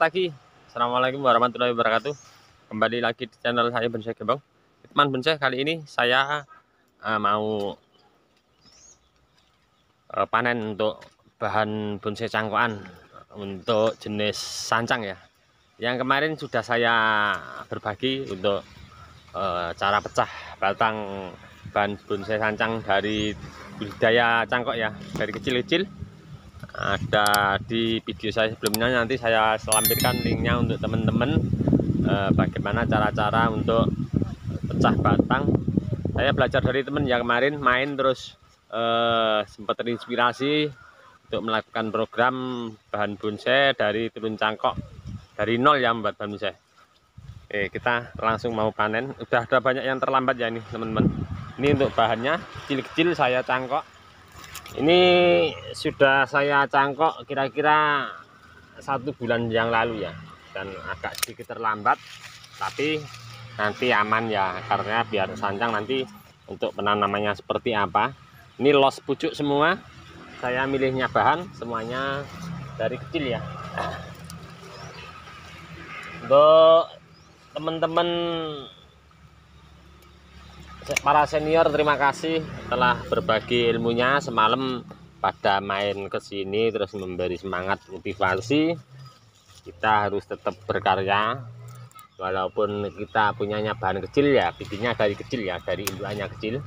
pagi Assalamualaikum warahmatullahi wabarakatuh Kembali lagi di channel saya Bonsai Gebang Teman Bonsai kali ini saya uh, mau uh, panen untuk bahan bonsai cangkoan Untuk jenis sancang ya Yang kemarin sudah saya berbagi untuk uh, cara pecah batang bahan bonsai sancang dari budidaya cangkok ya Dari kecil-kecil ada di video saya sebelumnya nanti saya selampirkan linknya untuk teman-teman eh, bagaimana cara-cara untuk pecah batang saya belajar dari teman yang kemarin main terus eh, sempat terinspirasi untuk melakukan program bahan bonsai dari turun cangkok dari nol ya membuat bahan bonsai Oke, kita langsung mau panen udah ada banyak yang terlambat ya ini teman-teman ini untuk bahannya kecil-kecil saya cangkok ini sudah saya cangkok kira-kira satu bulan yang lalu ya dan agak sedikit terlambat tapi nanti aman ya karena biar sancang nanti untuk penanamannya seperti apa ini los pucuk semua saya milihnya bahan semuanya dari kecil ya untuk teman-teman para senior terima kasih telah berbagi ilmunya semalam pada main ke sini terus memberi semangat motivasi kita harus tetap berkarya walaupun kita punyanya bahan kecil ya bikinnya dari kecil ya dari induannya kecil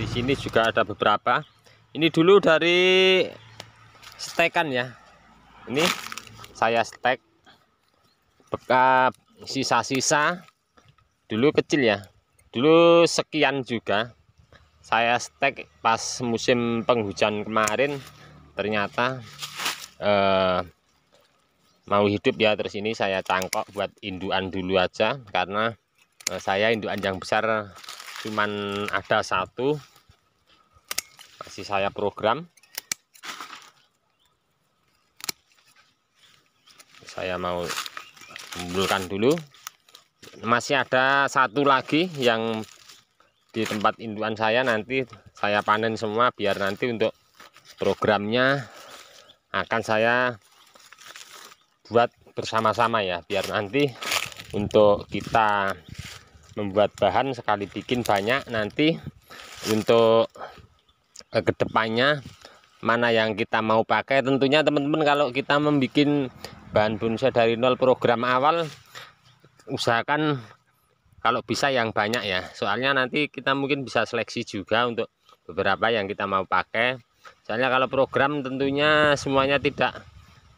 di sini juga ada beberapa ini dulu dari stekan ya ini saya stek bekas sisa-sisa dulu kecil ya dulu sekian juga saya stek pas musim penghujan kemarin ternyata eh, mau hidup ya terus ini saya cangkok buat induan dulu aja karena eh, saya induan yang besar cuman ada satu masih saya program saya mau kumpulkan dulu masih ada satu lagi yang di tempat induan saya nanti saya panen semua biar nanti untuk programnya akan saya buat bersama-sama ya biar nanti untuk kita membuat bahan sekali bikin banyak nanti untuk eh, kedepannya mana yang kita mau pakai tentunya teman-teman kalau kita membuat bahan bonsai dari nol program awal usahakan kalau bisa yang banyak ya soalnya nanti kita mungkin bisa seleksi juga untuk beberapa yang kita mau pakai soalnya kalau program tentunya semuanya tidak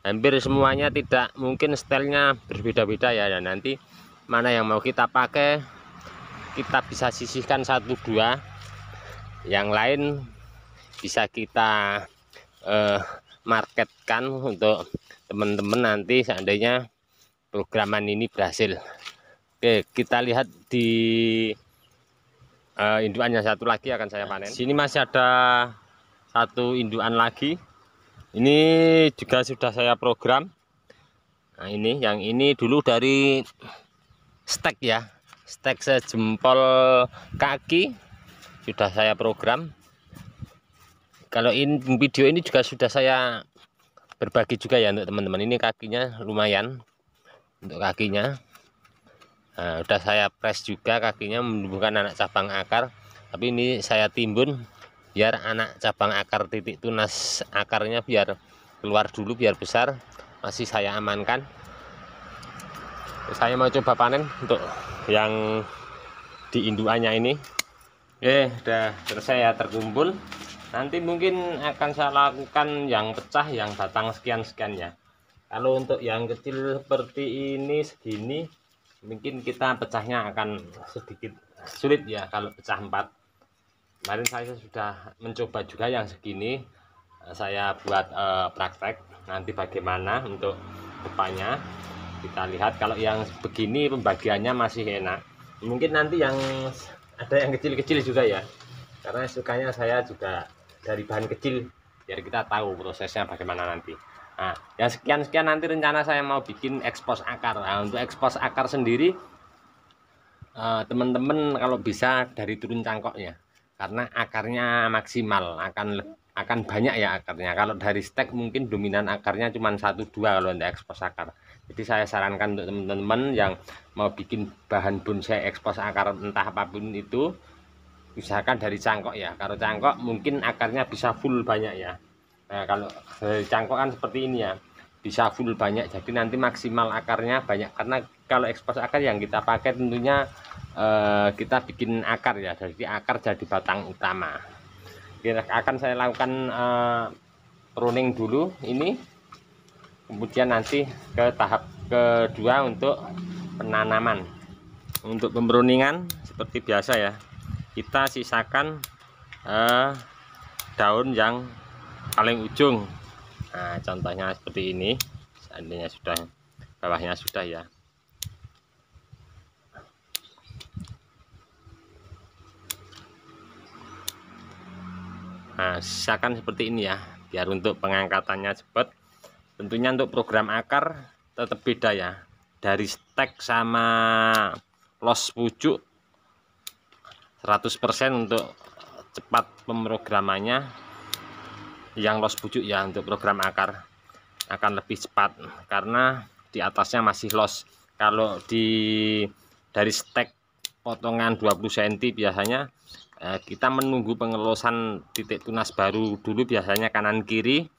hampir semuanya tidak mungkin stylenya berbeda-beda ya dan nanti mana yang mau kita pakai kita bisa sisihkan satu dua yang lain bisa kita eh, marketkan untuk teman-teman nanti seandainya programan ini berhasil Oke kita lihat di uh, induan satu lagi akan saya panen sini masih ada satu induan lagi ini juga sudah saya program nah ini yang ini dulu dari stek ya stek sejempol kaki sudah saya program kalau in video ini juga sudah saya berbagi juga ya untuk teman-teman ini kakinya lumayan untuk kakinya nah, udah saya press juga kakinya menumbuhkan anak cabang akar tapi ini saya timbun biar anak cabang akar titik tunas akarnya biar keluar dulu biar besar masih saya amankan saya mau coba panen untuk yang di induannya ini eh udah selesai ya terkumpul nanti mungkin akan saya lakukan yang pecah yang batang sekian-sekian ya kalau untuk yang kecil seperti ini segini mungkin kita pecahnya akan sedikit sulit ya kalau pecah empat kemarin saya sudah mencoba juga yang segini saya buat e, praktek nanti bagaimana untuk depannya kita lihat kalau yang begini pembagiannya masih enak mungkin nanti yang ada yang kecil-kecil juga ya karena sukanya saya juga dari bahan kecil biar kita tahu prosesnya bagaimana nanti Nah, ya sekian-sekian nanti rencana saya mau bikin ekspos akar. Nah, untuk ekspos akar sendiri eh, teman-teman eh, kalau bisa dari turun cangkoknya karena akarnya maksimal akan akan banyak ya akarnya. Kalau dari stek mungkin dominan akarnya cuma satu dua kalau untuk ekspos akar. Jadi saya sarankan untuk teman-teman yang mau bikin bahan bonsai ekspos akar entah apapun itu usahakan dari cangkok ya. Kalau cangkok mungkin akarnya bisa full banyak ya Nah, kalau dari eh, seperti ini ya. Bisa full banyak jadi nanti maksimal akarnya banyak karena kalau ekspos akar yang kita pakai tentunya eh, kita bikin akar ya. Jadi akar jadi batang utama. Kita akan saya lakukan eh, pruning dulu ini. Kemudian nanti ke tahap kedua untuk penanaman. Untuk pemberuningan seperti biasa ya. Kita sisakan eh, daun yang paling ujung nah contohnya seperti ini seandainya sudah bawahnya sudah ya Nah, sisakan seperti ini ya, biar untuk pengangkatannya cepat. Tentunya untuk program akar tetap beda ya. Dari stek sama los pucuk 100% untuk cepat pemrogramannya yang los bujuk ya untuk program akar akan lebih cepat karena di atasnya masih los kalau di dari stek potongan 20 cm biasanya eh, kita menunggu pengelosan titik tunas baru dulu biasanya kanan kiri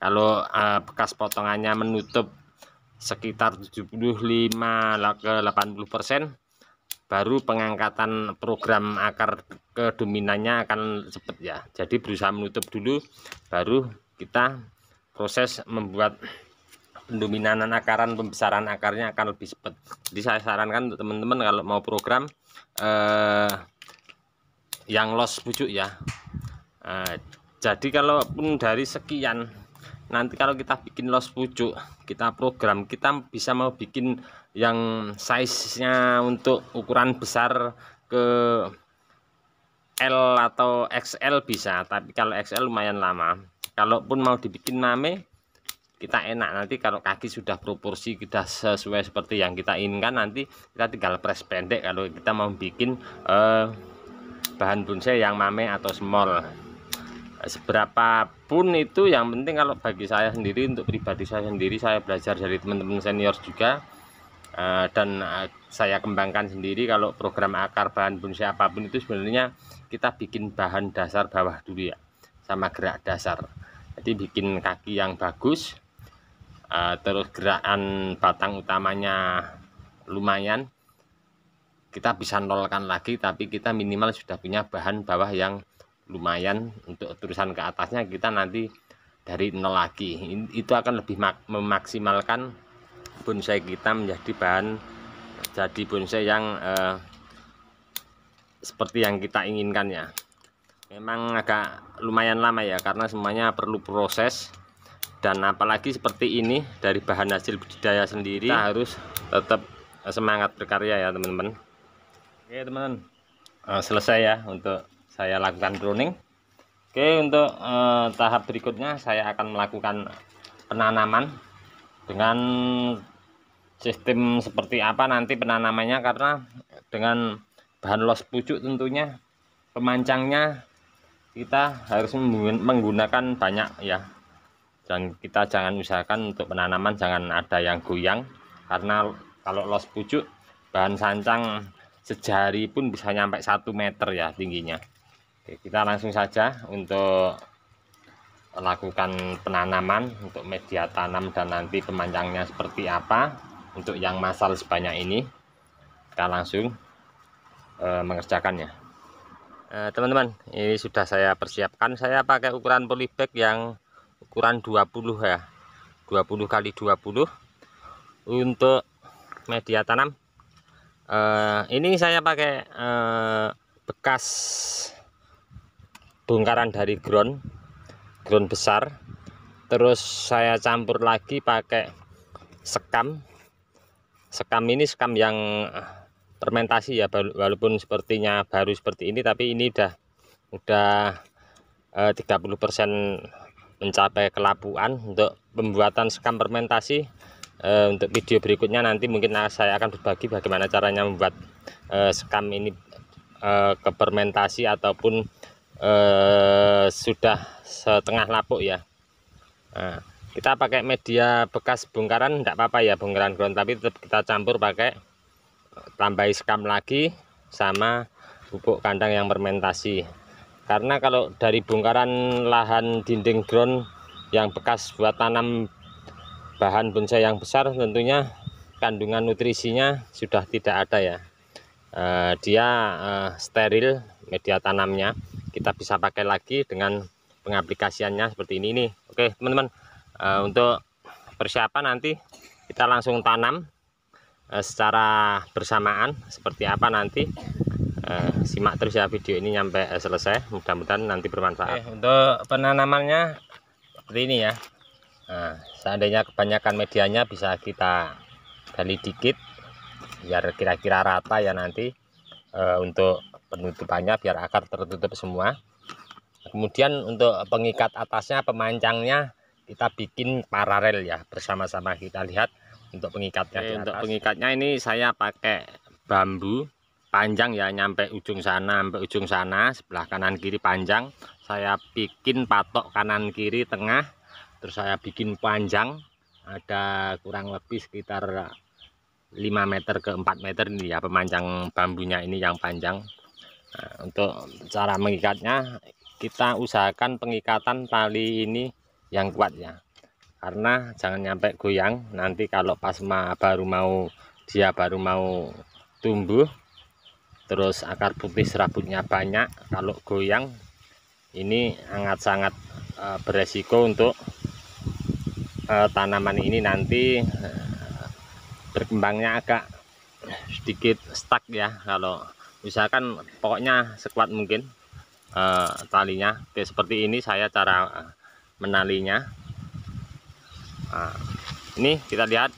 kalau eh, bekas potongannya menutup sekitar 75 ke 80 persen baru pengangkatan program akar kedominannya akan cepat ya jadi berusaha menutup dulu baru kita proses membuat pendominanan akaran pembesaran akarnya akan lebih cepat jadi saya sarankan untuk teman-teman kalau mau program eh, yang los pucuk ya eh, jadi kalaupun dari sekian nanti kalau kita bikin los pucuk kita program kita bisa mau bikin yang size-nya untuk ukuran besar ke L atau XL bisa tapi kalau XL lumayan lama kalaupun mau dibikin mame kita enak nanti kalau kaki sudah proporsi kita sesuai seperti yang kita inginkan nanti kita tinggal press pendek kalau kita mau bikin eh, bahan bonsai yang mame atau small seberapa pun itu yang penting kalau bagi saya sendiri untuk pribadi saya sendiri saya belajar dari teman-teman senior juga Eh, dan eh, saya kembangkan sendiri kalau program akar bahan bonsai apapun itu sebenarnya kita bikin bahan dasar bawah dulu ya sama gerak dasar jadi bikin kaki yang bagus eh, terus gerakan batang utamanya lumayan kita bisa nolkan lagi tapi kita minimal sudah punya bahan bawah yang lumayan untuk tulisan ke atasnya kita nanti dari nol lagi itu akan lebih memaksimalkan bonsai kita menjadi bahan jadi bonsai yang eh, seperti yang kita inginkan ya memang agak lumayan lama ya karena semuanya perlu proses dan apalagi seperti ini dari bahan hasil budidaya sendiri kita harus tetap semangat berkarya ya teman-teman oke teman-teman eh, selesai ya untuk saya lakukan pruning oke untuk eh, tahap berikutnya saya akan melakukan penanaman dengan sistem seperti apa nanti penanamannya karena dengan bahan los pucuk tentunya pemancangnya kita harus menggunakan banyak ya dan kita jangan usahakan untuk penanaman jangan ada yang goyang karena kalau los pucuk bahan sancang sejari pun bisa nyampe 1 meter ya tingginya Oke, kita langsung saja untuk lakukan penanaman untuk media tanam dan nanti pemanjangnya seperti apa untuk yang masal sebanyak ini kita langsung e, mengerjakannya eh, teman-teman ini sudah saya persiapkan saya pakai ukuran polybag yang ukuran 20 ya 20 kali 20 untuk media tanam e, ini saya pakai e, bekas bongkaran dari ground background besar terus saya campur lagi pakai sekam sekam ini sekam yang eh, fermentasi ya walaupun sepertinya baru seperti ini tapi ini udah udah eh, 30% mencapai kelapuan untuk pembuatan sekam fermentasi eh, untuk video berikutnya nanti mungkin saya akan berbagi bagaimana caranya membuat eh, sekam ini eh, fermentasi ataupun sudah setengah lapuk ya nah, kita pakai media bekas bongkaran tidak apa-apa ya bongkaran ground tapi tetap kita campur pakai eh, tambahi sekam lagi sama pupuk kandang yang fermentasi karena kalau dari bongkaran lahan dinding ground yang bekas buat tanam bahan bonsai yang besar tentunya kandungan nutrisinya sudah tidak ada ya eh, dia eh, steril media tanamnya kita bisa pakai lagi dengan pengaplikasiannya seperti ini nih oke teman-teman uh, untuk persiapan nanti kita langsung tanam uh, secara bersamaan seperti apa nanti eh, simak terus ya video ini sampai selesai mudah-mudahan nanti bermanfaat oke, untuk penanamannya seperti ini ya nah, seandainya kebanyakan medianya bisa kita gali dikit biar kira-kira rata ya nanti uh, untuk penutupannya biar akar tertutup semua kemudian untuk pengikat atasnya pemancangnya kita bikin paralel ya bersama-sama kita lihat untuk pengikatnya Oke, untuk pengikatnya ini saya pakai bambu panjang ya nyampe ujung sana sampai ujung sana sebelah kanan kiri panjang saya bikin patok kanan kiri tengah terus saya bikin panjang ada kurang lebih sekitar 5 meter ke 4 meter ini ya pemanjang bambunya ini yang panjang nah, untuk cara mengikatnya kita usahakan pengikatan tali ini yang kuat ya karena jangan nyampe goyang nanti kalau pasma baru mau dia baru mau tumbuh terus akar putih serabutnya banyak kalau goyang ini sangat-sangat eh, beresiko untuk eh, tanaman ini nanti eh, berkembangnya agak sedikit stuck ya kalau usahakan pokoknya sekuat mungkin uh, talinya oke seperti ini saya cara eh, menalinya uh, ini kita lihat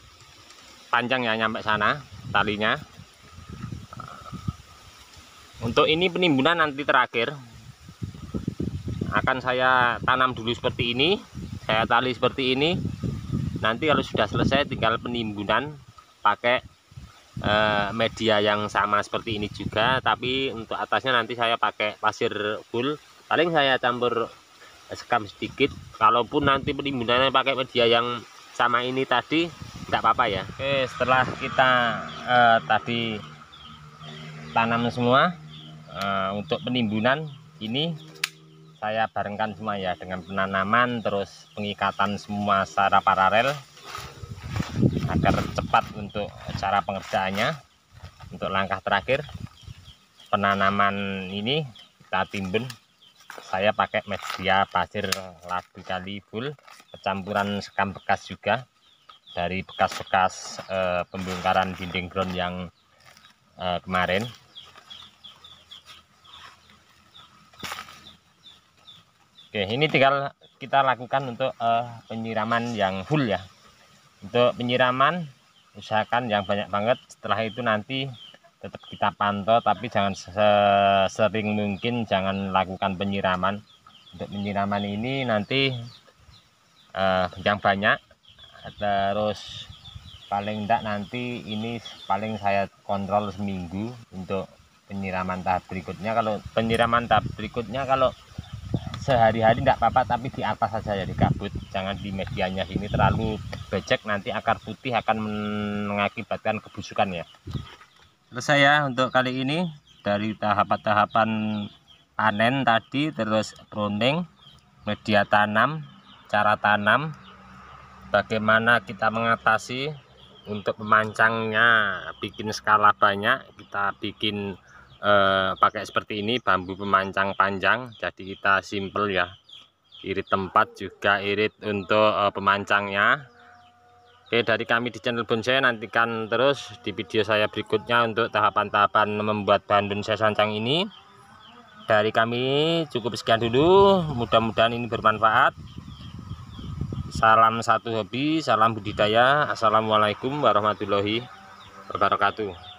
panjangnya nyampe sana talinya untuk ini penimbunan nanti terakhir akan saya tanam dulu seperti ini saya tali seperti ini nanti kalau sudah selesai tinggal penimbunan pakai Eh, media yang sama seperti ini juga tapi untuk atasnya nanti saya pakai pasir full paling saya campur sekam sedikit kalaupun nanti penimbunannya pakai media yang sama ini tadi tidak apa-apa ya Oke setelah kita uh, tadi tanam semua uh, untuk penimbunan ini saya barengkan semua ya dengan penanaman terus pengikatan semua secara paralel agar cepat untuk cara pengerjaannya untuk langkah terakhir penanaman ini kita timbun saya pakai media pasir labu kali full campuran sekam bekas juga dari bekas-bekas e, pembongkaran dinding ground yang e, kemarin Oke, ini tinggal kita lakukan untuk e, penyiraman yang full ya untuk penyiraman usahakan yang banyak banget setelah itu nanti tetap kita pantau tapi jangan sering mungkin jangan lakukan penyiraman untuk penyiraman ini nanti uh, yang banyak terus paling tidak nanti ini paling saya kontrol seminggu untuk penyiraman tahap berikutnya kalau penyiraman tahap berikutnya kalau sehari-hari tidak apa-apa tapi di atas saja di kabut jangan di medianya ini terlalu becek nanti akar putih akan mengakibatkan kebusukan ya selesai ya untuk kali ini dari tahapan-tahapan panen tadi terus pruning media tanam cara tanam bagaimana kita mengatasi untuk pemancangnya bikin skala banyak kita bikin eh, pakai seperti ini bambu pemancang panjang jadi kita simple ya irit tempat juga irit untuk eh, pemancangnya Oke dari kami di channel bonsai nantikan terus di video saya berikutnya untuk tahapan-tahapan membuat bahan bonsai sancang ini dari kami cukup sekian dulu mudah-mudahan ini bermanfaat salam satu hobi salam budidaya assalamualaikum warahmatullahi wabarakatuh